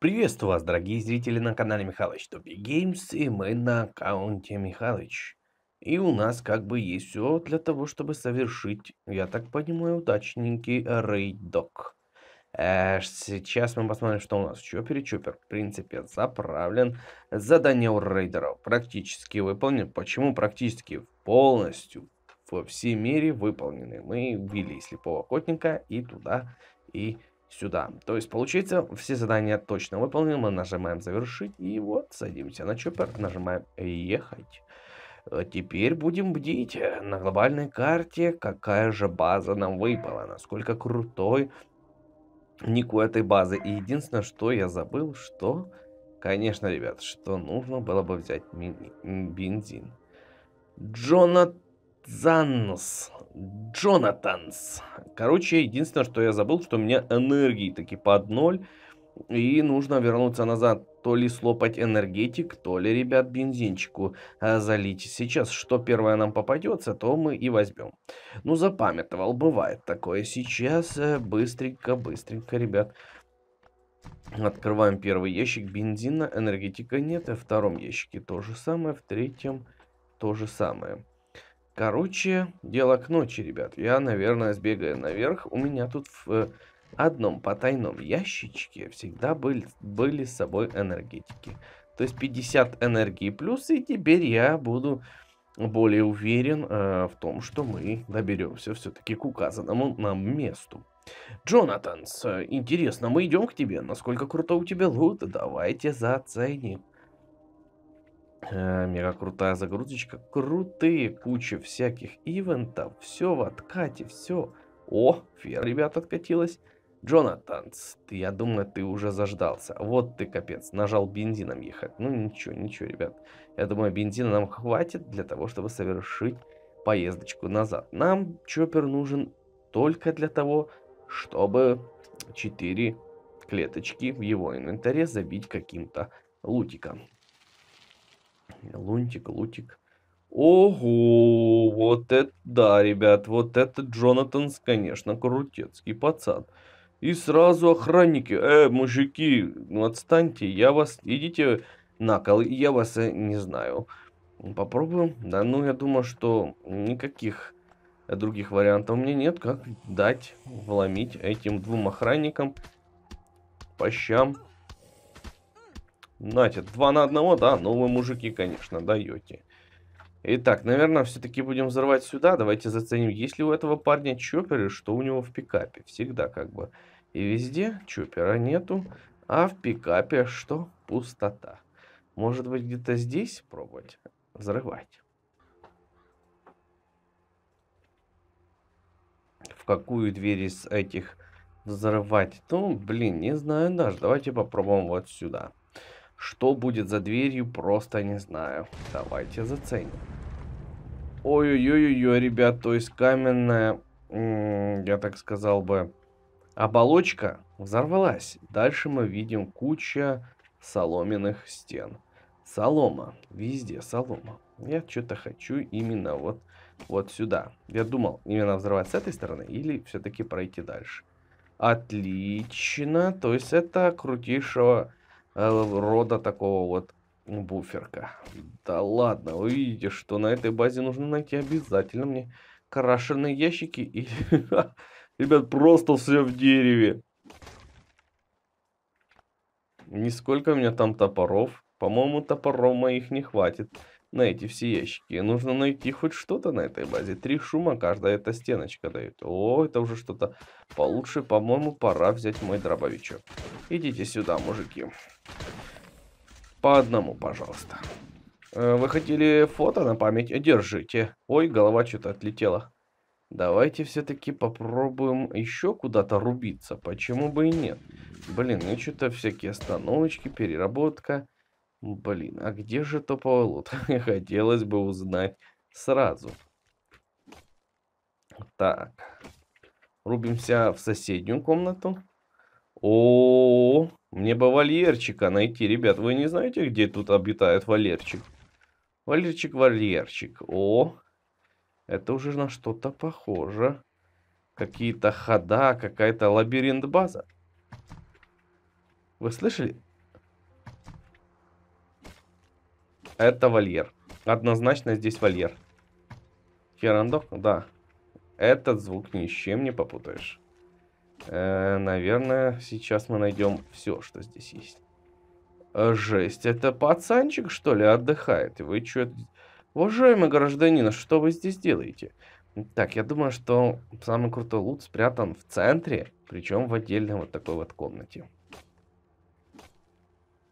Приветствую вас, дорогие зрители на канале Михалыч Топи Геймс, и мы на аккаунте Михалыч. И у нас как бы есть все для того, чтобы совершить, я так понимаю, удачненький рейдок. Э, сейчас мы посмотрим, что у нас в чопере. Чопер, в принципе, заправлен. Задание у рейдеров практически выполнено. Почему практически? Полностью во всей мере выполнены. Мы ввели слепого охотника и туда, и сюда. То есть, получается, все задания точно выполнены. Мы нажимаем завершить. И вот, садимся на чоппер, нажимаем ехать. Э, теперь будем бдить э, на глобальной карте, какая же база нам выпала, насколько крутой нику этой базы. И единственное, что я забыл, что, конечно, ребят, что нужно было бы взять бензин. Джонатан. Занс. Джонатанс. Короче, единственное, что я забыл, что у меня энергии таки под ноль. И нужно вернуться назад. То ли слопать энергетик, то ли, ребят, бензинчику а, залить сейчас. Что первое нам попадется, то мы и возьмем. Ну, запамятовал, бывает такое. Сейчас э, быстренько, быстренько, ребят. Открываем первый ящик бензина, энергетика нет. И в втором ящике то же самое, в третьем то же самое. Короче, дело к ночи, ребят. Я, наверное, сбегаю наверх. У меня тут в э, одном потайном ящичке всегда были, были с собой энергетики. То есть 50 энергии плюс, и теперь я буду более уверен э, в том, что мы доберемся все-таки к указанному нам месту. Джонатанс, э, интересно, мы идем к тебе. Насколько круто у тебя лут? Давайте заценим. Э, мега крутая загрузочка, крутые кучи всяких ивентов, все в откате, все. О, Фер, ребят, откатилась. Джонатан, я думаю, ты уже заждался. Вот ты, капец, нажал бензином ехать. Ну, ничего, ничего, ребят. Я думаю, бензина нам хватит для того, чтобы совершить поездочку назад. Нам чоппер нужен только для того, чтобы 4 клеточки в его инвентаре забить каким-то лутиком. Лунтик, лутик. Ого, вот это да, ребят, вот это Джонатанс, конечно, крутецкий пацан. И сразу охранники, э, мужики, ну отстаньте, я вас, идите на кол, я вас э, не знаю. Попробуем, да, ну я думаю, что никаких других вариантов у меня нет, как дать, вломить этим двум охранникам по щам. Знаете, два на одного, да, но ну, вы мужики, конечно, даете. Итак, наверное, все-таки будем взрывать сюда. Давайте заценим, есть ли у этого парня чопперы, что у него в пикапе. Всегда как бы. И везде чоппера нету, а в пикапе что? Пустота. Может быть, где-то здесь пробовать взрывать? В какую дверь из этих взрывать? Ну, блин, не знаю даже. Давайте попробуем вот сюда. Что будет за дверью, просто не знаю. Давайте заценим. Ой-ой-ой-ой, ребят, то есть каменная, я так сказал бы, оболочка взорвалась. Дальше мы видим куча соломенных стен. Солома, везде солома. Я что-то хочу именно вот, вот сюда. Я думал, именно взорвать с этой стороны или все-таки пройти дальше. Отлично, то есть это крутейшего Э, рода такого вот буферка. Да ладно, увидите, что на этой базе нужно найти обязательно мне крашеные ящики и... Ребят, просто все в дереве. Нисколько у меня там топоров. По-моему, топоров моих не хватит на эти все ящики. Нужно найти хоть что-то на этой базе. Три шума каждая эта стеночка дает. О, это уже что-то получше. По-моему, пора взять мой дробовичок. Идите сюда, мужики. По одному, пожалуйста. Э, вы хотели фото на память? Держите. Ой, голова что-то отлетела. Давайте все-таки попробуем еще куда-то рубиться. Почему бы и нет? Блин, и ну что-то всякие остановочки, переработка. Блин, а где же топовый лот? Хотелось бы узнать сразу. Так. Рубимся в соседнюю комнату. О, -о, -о, -о. Мне бы вольерчика найти, ребят. Вы не знаете, где тут обитает вольерчик? Вольерчик, вольерчик. О, это уже на что-то похоже. Какие-то хода, какая-то лабиринт-база. Вы слышали? Это вольер. Однозначно здесь вольер. Херандок? Да. Этот звук ни с чем не попутаешь. Э, наверное, сейчас мы найдем все, что здесь есть. Э, жесть, это пацанчик, что ли, отдыхает? Вы что... Уважаемый гражданин, что вы здесь делаете? Так, я думаю, что самый крутой лут спрятан в центре, причем в отдельной вот такой вот комнате.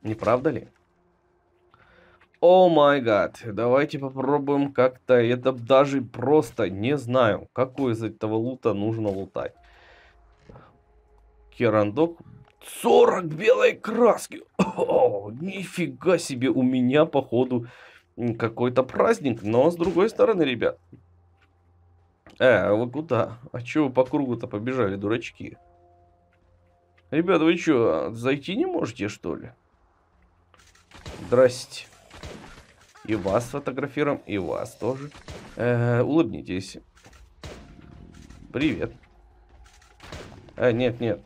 Не правда ли? О май гад, давайте попробуем как-то, это даже просто не знаю, какой из этого лута нужно лутать. Херандок. 40 белой краски! О, нифига себе, у меня, походу, какой-то праздник. Но, с другой стороны, ребят... Э, а вы куда? А чё вы по кругу-то побежали, дурачки? Ребята, вы чё, зайти не можете, что ли? Здрасте. И вас сфотографируем, и вас тоже. Э, улыбнитесь. Привет. Э, нет, нет.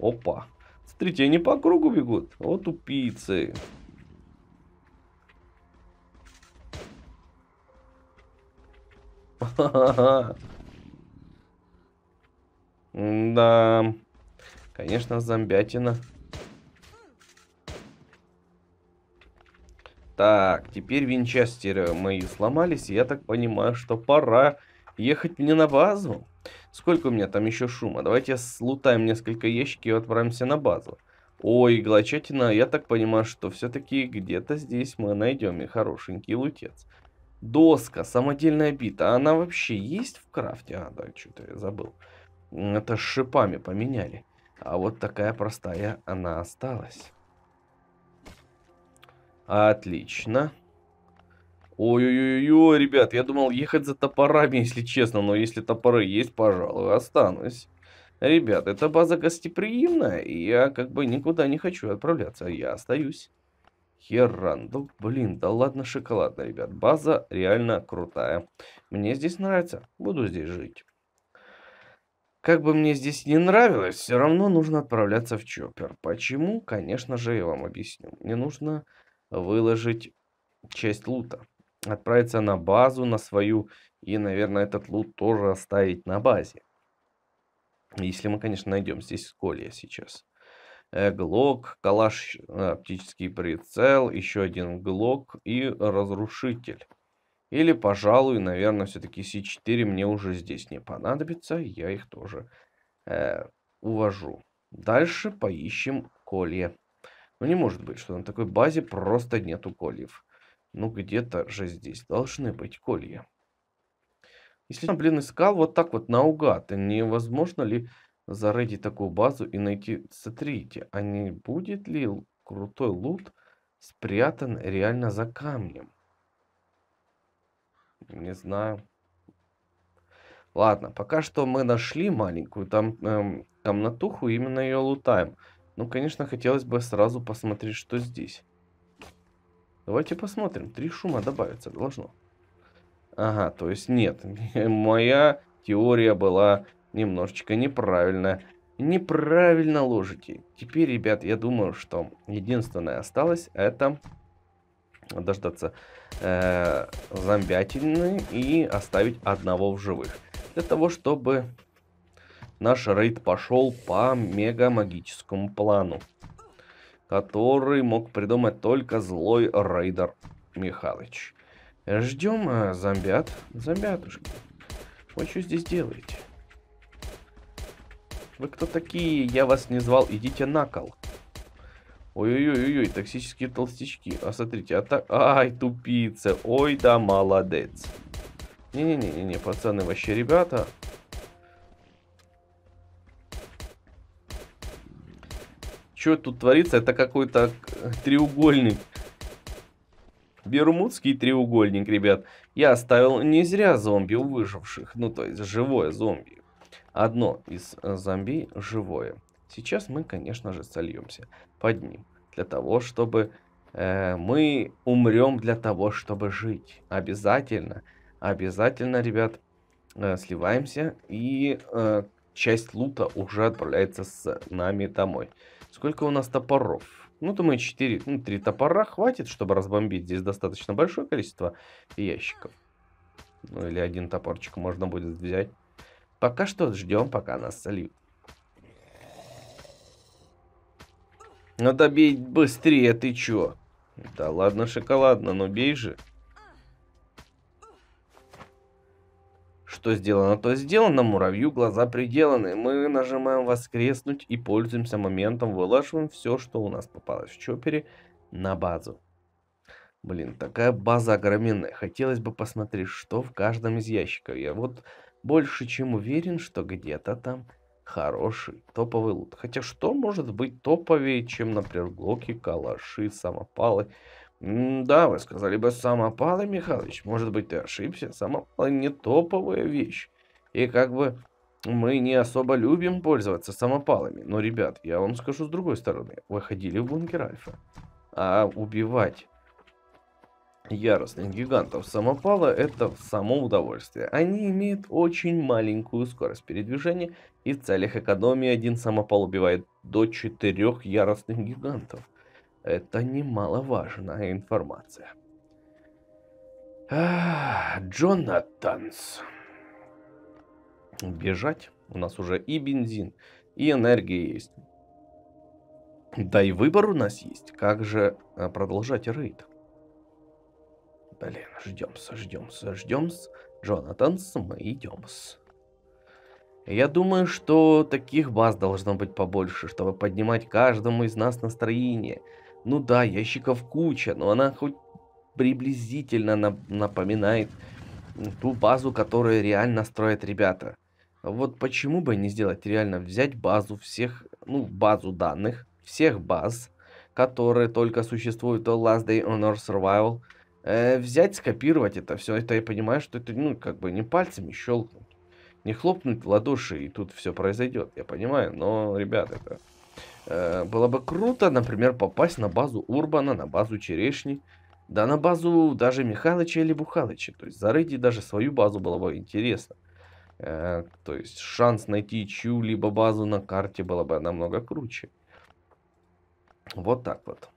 Опа. Смотрите, они по кругу бегут. Вот тупицы. Да. Конечно, зомбятина. Так, теперь винчастеры мои сломались, я так понимаю, что пора ехать мне на базу. Сколько у меня там еще шума? Давайте слутаем несколько ящиков и отправимся на базу. Ой, иглочатина, я так понимаю, что все-таки где-то здесь мы найдем и хорошенький лутец. Доска, самодельная бита, а она вообще есть в крафте? А, да, что-то я забыл. Это с шипами поменяли. А вот такая простая она осталась. Отлично. Ой-ой-ой, ребят, я думал ехать за топорами, если честно, но если топоры есть, пожалуй, останусь. Ребят, эта база гостеприимная, и я как бы никуда не хочу отправляться, а я остаюсь. Херан, Херандук, блин, да ладно шоколадно, ребят. База реально крутая. Мне здесь нравится, буду здесь жить. Как бы мне здесь не нравилось, все равно нужно отправляться в Чоппер. Почему? Конечно же, я вам объясню. Мне нужно выложить часть лута отправиться на базу, на свою, и, наверное, этот лут тоже оставить на базе. Если мы, конечно, найдем здесь сколья сейчас. Э, глок, калаш, э, оптический прицел, еще один глок и разрушитель. Или, пожалуй, наверное, все-таки С4 мне уже здесь не понадобится. Я их тоже э, увожу. Дальше поищем колье. Ну, не может быть, что на такой базе просто нету кольев. Ну, где-то же здесь должны быть колья. Если я, блин, искал вот так вот наугад, невозможно ли зарыть такую базу и найти... Смотрите, а не будет ли крутой лут спрятан реально за камнем? Не знаю. Ладно, пока что мы нашли маленькую там эм, комнатуху, именно ее лутаем. Ну, конечно, хотелось бы сразу посмотреть, что здесь. Давайте посмотрим. Три шума добавится должно. Ага, то есть нет. Моя теория была немножечко неправильная. Неправильно ложите. Теперь, ребят, я думаю, что единственное осталось это дождаться э, зомбятины и оставить одного в живых. Для того, чтобы наш рейд пошел по мега магическому плану который мог придумать только злой рейдер Михалыч. Ждем э, зомбят. Зомбятушки. Вы что здесь делаете? Вы кто такие? Я вас не звал. Идите на кол. Ой-ой-ой-ой, токсические толстячки. А смотрите, а так... Ай, тупица. Ой, да молодец. Не-не-не-не, пацаны, вообще, ребята... Что тут творится? Это какой-то э, треугольник. Бермудский треугольник, ребят. Я оставил не зря зомби у выживших. Ну, то есть, живое зомби. Одно из э, зомби живое. Сейчас мы, конечно же, сольемся под ним. Для того, чтобы... Э, мы умрем для того, чтобы жить. Обязательно. Обязательно, ребят, э, сливаемся. И э, часть лута уже отправляется с нами домой. Сколько у нас топоров? Ну, думаю, 4, ну, 3 топора хватит, чтобы разбомбить. Здесь достаточно большое количество ящиков. Ну, или один топорчик можно будет взять. Пока что ждем, пока нас сольют. Надо ну, бить быстрее, ты чё? Да ладно, шоколадно, но ну, бей же. Что сделано, то сделано, муравью глаза приделаны. Мы нажимаем воскреснуть и пользуемся моментом, вылаживаем все, что у нас попалось в чопере, на базу. Блин, такая база огроменная. Хотелось бы посмотреть, что в каждом из ящиков. Я вот больше чем уверен, что где-то там хороший топовый лут. Хотя что может быть топовее, чем, например, глоки, калаши, самопалы... Да, вы сказали бы самопалы, Михайлович. Может быть, ты ошибся. Самопалы не топовая вещь. И как бы мы не особо любим пользоваться самопалами. Но, ребят, я вам скажу с другой стороны. Вы ходили в бункер Альфа. А убивать яростных гигантов самопала это само удовольствие. Они имеют очень маленькую скорость передвижения и в целях экономии один самопал убивает до четырех яростных гигантов. Это немаловажная информация. Джонатанс. Бежать. У нас уже и бензин, и энергия есть. Да и выбор у нас есть. Как же а, продолжать рейд? Блин, ждем-с, ждем-с, ждем-с. Джонатанс, мы идем-с. Я думаю, что таких баз должно быть побольше, чтобы поднимать каждому из нас настроение – ну да, ящиков куча, но она хоть приблизительно напоминает ту базу, которую реально строят ребята. Вот почему бы не сделать реально взять базу всех, ну базу данных, всех баз, которые только существуют у Last Day on Earth Survival, э, взять, скопировать это все, это я понимаю, что это, ну, как бы не пальцами щелкнуть, не хлопнуть в ладоши, и тут все произойдет, я понимаю, но, ребят, это Э, было бы круто, например, попасть на базу Урбана, на базу Черешни, да на базу даже Михалыча или Бухалыча. То есть зарыть и даже свою базу было бы интересно. Э, то есть шанс найти чью-либо базу на карте было бы намного круче. Вот так вот.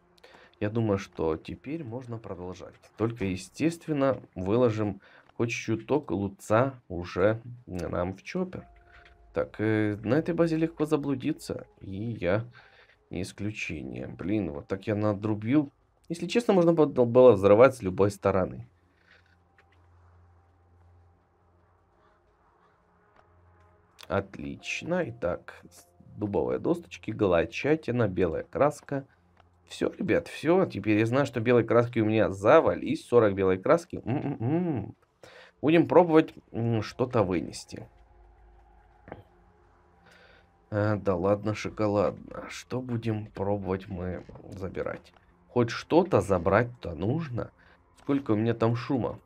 Я думаю, что теперь можно продолжать. Только, естественно, выложим хоть чуток луца уже нам в чоппер. Так, э, на этой базе легко заблудиться, и я не исключение. Блин, вот так я надрубил. Если честно, можно было взрывать с любой стороны. Отлично. Итак, дубовые досточки, голочатина, белая краска. Все, ребят, все. Теперь я знаю, что белой краски у меня завались. 40 белой краски. М -м -м. Будем пробовать что-то вынести. Э, да ладно, шоколадно. Что будем пробовать мы забирать? Хоть что-то забрать-то нужно. Сколько у меня там шума?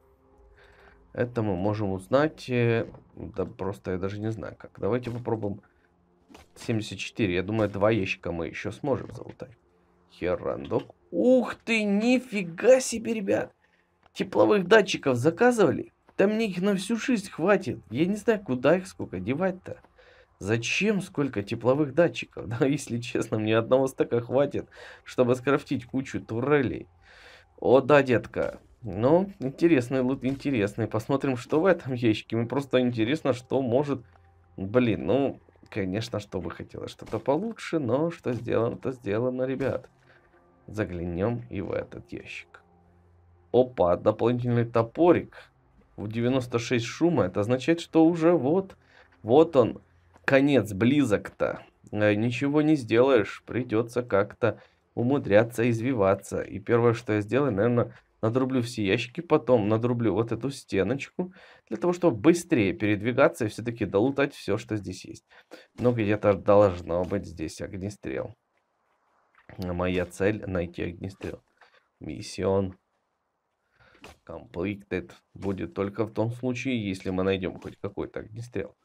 Это мы можем узнать. Э, да просто я даже не знаю как. Давайте попробуем 74. Я думаю, два ящика мы еще сможем залутать. Херандок. Ух ты, нифига себе, ребят. Тепловых датчиков заказывали? Да мне их на всю жизнь хватит. Я не знаю, куда их сколько девать-то. Зачем сколько тепловых датчиков? Да, если честно, мне одного стака хватит, чтобы скрафтить кучу турелей. О, да, детка. Ну, интересный лут, интересный. Посмотрим, что в этом ящике. Мне просто интересно, что может... Блин, ну, конечно, что бы хотелось что-то получше, но что сделано, то сделано, ребят. Заглянем и в этот ящик. Опа, дополнительный топорик. В 96 шума. Это означает, что уже вот... Вот он, конец близок-то. Э, ничего не сделаешь, придется как-то умудряться, извиваться. И первое, что я сделаю, наверное, надрублю все ящики, потом надрублю вот эту стеночку, для того, чтобы быстрее передвигаться и все-таки долутать все, что здесь есть. Но где-то должно быть здесь огнестрел. Моя цель найти огнестрел. Миссион completed будет только в том случае, если мы найдем хоть какой-то огнестрел.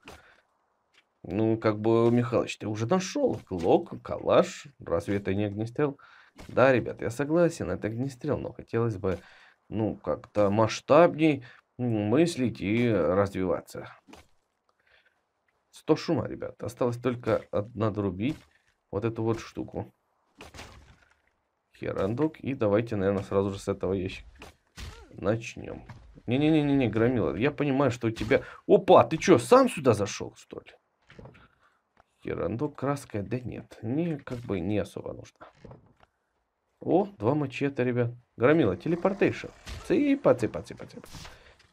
Ну, как бы, Михалыч, ты уже нашел клок, калаш, разве это не огнестрел? Да, ребят, я согласен, это огнестрел, но хотелось бы, ну, как-то масштабней мыслить и развиваться. Сто шума, ребят. Осталось только надрубить вот эту вот штуку. Херандок. И давайте, наверное, сразу же с этого ящика начнем. Не-не-не-не, громила. Я понимаю, что у тебя... Опа, ты что, сам сюда зашел, что ли? Керандок, краска, да нет. Не, как бы не особо нужно. О, два мачете, ребят. Громила, телепортейшн. Цыпа, цыпа, цыпа, цыпа.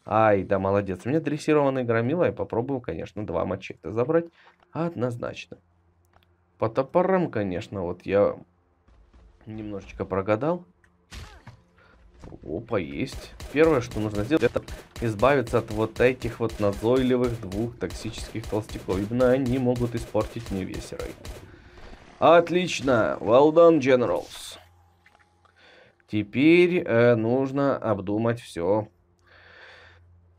Ай, да молодец. У меня дрессированный громила. Я попробую, конечно, два мачете забрать. Однозначно. По топорам, конечно, вот я немножечко прогадал. Опа, есть. Первое, что нужно сделать, это избавиться от вот этих вот назойливых двух токсических толстяков. Именно они могут испортить мне весь рейд. Отлично. Well done, Generals. Теперь э, нужно обдумать все.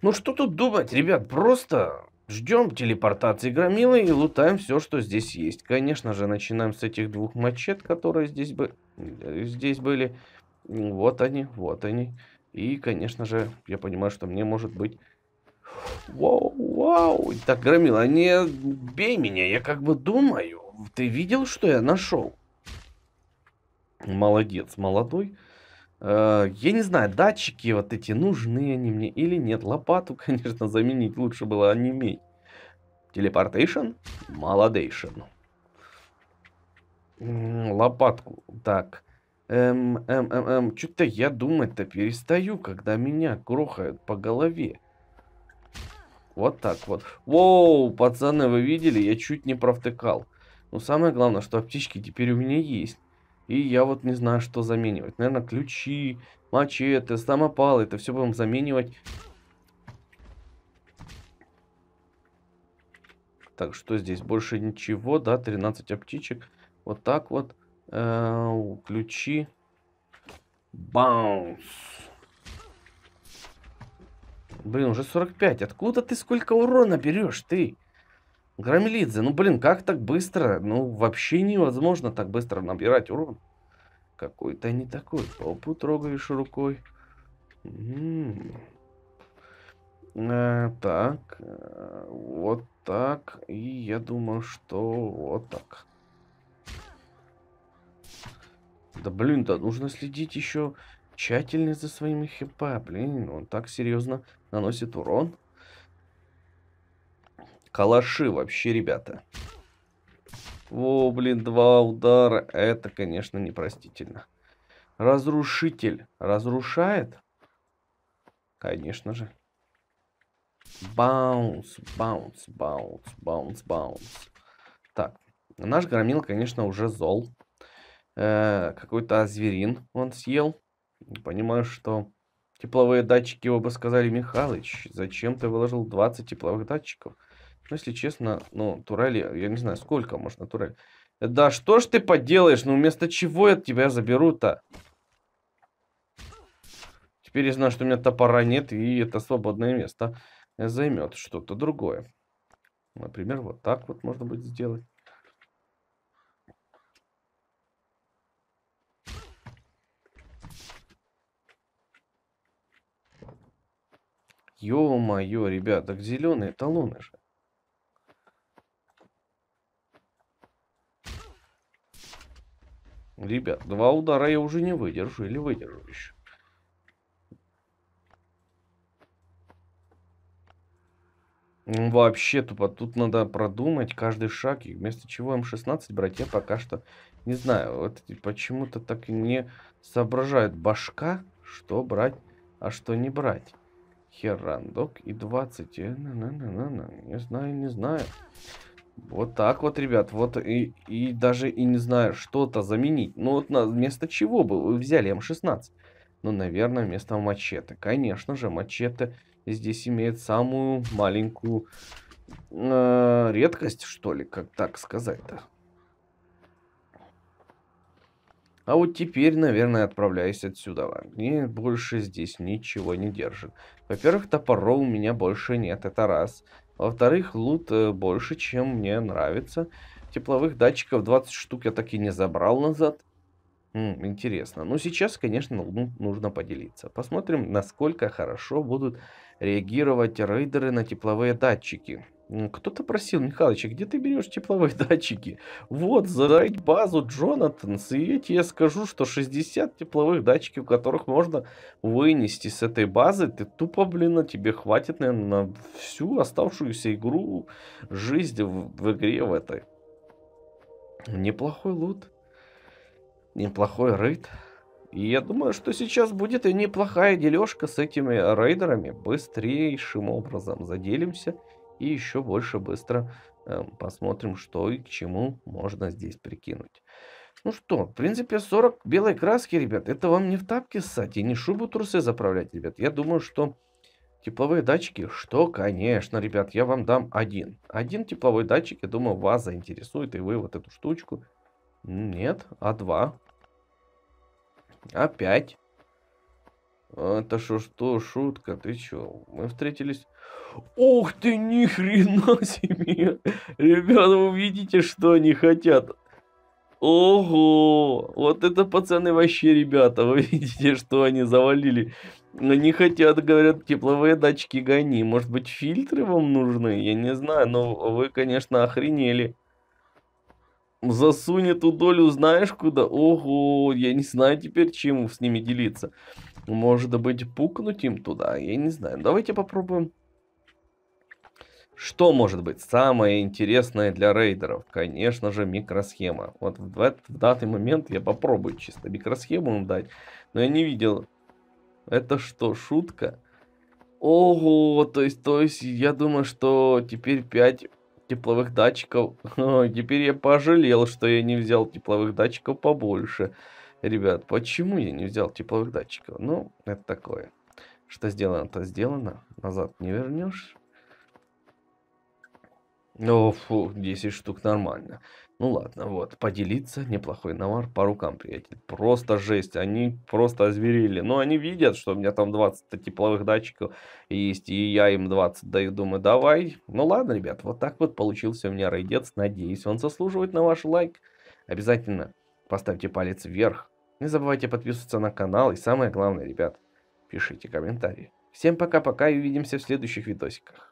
Ну что тут думать, ребят, просто ждем телепортации громилы и лутаем все, что здесь есть. Конечно же, начинаем с этих двух мачет, которые здесь, бы... Э, здесь были. Вот они, вот они. И, конечно же, я понимаю, что мне может быть... Вау, вау. Так, Громила, не бей меня. Я как бы думаю. Ты видел, что я нашел? Молодец, молодой. Э, я не знаю, датчики вот эти, нужны они мне или нет. Лопату, конечно, заменить лучше было, а не мей. Телепортейшн? Молодейшн. Лопатку. Так. Эм, эм, эм, эм, что-то я думать-то перестаю, когда меня грохают по голове. Вот так вот. Воу, пацаны, вы видели? Я чуть не провтыкал. Но самое главное, что аптечки теперь у меня есть. И я вот не знаю, что заменивать. Наверное, ключи, мачете, самопалы. Это все будем заменивать. Так, что здесь? Больше ничего, да? 13 аптечек. Вот так вот. Э, ключи. Баунс. Блин, уже 45. Откуда ты сколько урона берешь, ты? Громелидзе, ну блин, как так быстро? Ну вообще невозможно так быстро набирать урон. Какой-то не такой. Толпу трогаешь рукой. М э, так, э, вот так. И я думаю, что вот так. Да блин да нужно следить еще тщательнее за своими хп. Блин, он так серьезно наносит урон. Калаши вообще, ребята. О, блин, два удара. Это, конечно, непростительно. Разрушитель разрушает? Конечно же. Баунс, баунс, баунс, баунс, баунс. Так, наш громил, конечно, уже зол. Э, какой-то зверин он съел. Понимаю, что тепловые датчики оба сказали, Михалыч, зачем ты выложил 20 тепловых датчиков? Ну, если честно, ну, турели, я не знаю, сколько можно турель. Да что ж ты поделаешь, ну вместо чего я тебя заберу-то? Теперь я знаю, что у меня топора нет, и это свободное место займет что-то другое. Например, вот так вот можно будет сделать. Ё-моё, ребят, так зеленые талоны же. Ребят, два удара я уже не выдержу или выдержу еще. Вообще тупо. Тут надо продумать каждый шаг. И вместо чего М16 брать, я пока что не знаю. Вот почему-то так не соображает башка, что брать, а что не брать. Херандок и 20. Э, не знаю, не знаю. Вот так вот, ребят, вот и, и даже и не знаю, что-то заменить. Ну вот на, вместо чего бы вы взяли М16? Ну, наверное, вместо мачете. Конечно же, мачете здесь имеет самую маленькую э, редкость, что ли, как так сказать-то. А вот теперь, наверное, отправляюсь отсюда. Мне больше здесь ничего не держит. Во-первых, топоров у меня больше нет, это раз. Во-вторых, лут э, больше, чем мне нравится. Тепловых датчиков 20 штук я так и не забрал назад. М -м, интересно. Ну, сейчас, конечно, ну, нужно поделиться. Посмотрим, насколько хорошо будут реагировать рейдеры на тепловые датчики. Кто-то просил, Михалыч, а где ты берешь тепловые датчики? Вот, задай базу Джонатанс, и я тебе скажу, что 60 тепловых датчиков, которых можно вынести с этой базы, ты тупо, блин, на тебе хватит, наверное, на всю оставшуюся игру, жизни в, в игре в этой. Неплохой лут. Неплохой рейд. И я думаю, что сейчас будет и неплохая дележка с этими рейдерами. Быстрейшим образом заделимся и еще больше быстро э, посмотрим, что и к чему можно здесь прикинуть. Ну что, в принципе, 40 белой краски, ребят, это вам не в тапке ссать и не шубу трусы заправлять, ребят. Я думаю, что тепловые датчики, что, конечно, ребят, я вам дам один. Один тепловой датчик, я думаю, вас заинтересует, и вы вот эту штучку. Нет, а два. А пять. Это что, что, шутка, ты чё? Мы встретились Ух ты, ни хрена себе! Ребята, вы видите, что они хотят? Ого! Вот это пацаны вообще, ребята, вы видите, что они завалили. Они хотят, говорят, тепловые датчики гони. Может быть, фильтры вам нужны? Я не знаю, но вы, конечно, охренели. Засунь эту долю, знаешь куда? Ого, я не знаю теперь, чем с ними делиться. Может быть, пукнуть им туда? Я не знаю. Давайте попробуем что может быть самое интересное для рейдеров? Конечно же, микросхема. Вот в, этот в данный момент я попробую чисто микросхему им дать. Но я не видел. Это что, шутка? Ого, то есть, то есть, я думаю, что теперь 5 тепловых датчиков. теперь я пожалел, что я не взял тепловых датчиков побольше. Ребят, почему я не взял тепловых датчиков? Ну, это такое. Что сделано, то сделано. Назад не вернешь. Ну, фу, 10 штук нормально. Ну ладно, вот, поделиться, неплохой навар, по рукам, приятель. Просто жесть, они просто озверели. Но ну, они видят, что у меня там 20 тепловых датчиков есть, и я им 20 даю, думаю, давай. Ну ладно, ребят, вот так вот получился у меня рейдец. Надеюсь, он заслуживает на ваш лайк. Обязательно поставьте палец вверх. Не забывайте подписываться на канал, и самое главное, ребят, пишите комментарии. Всем пока-пока и увидимся в следующих видосиках.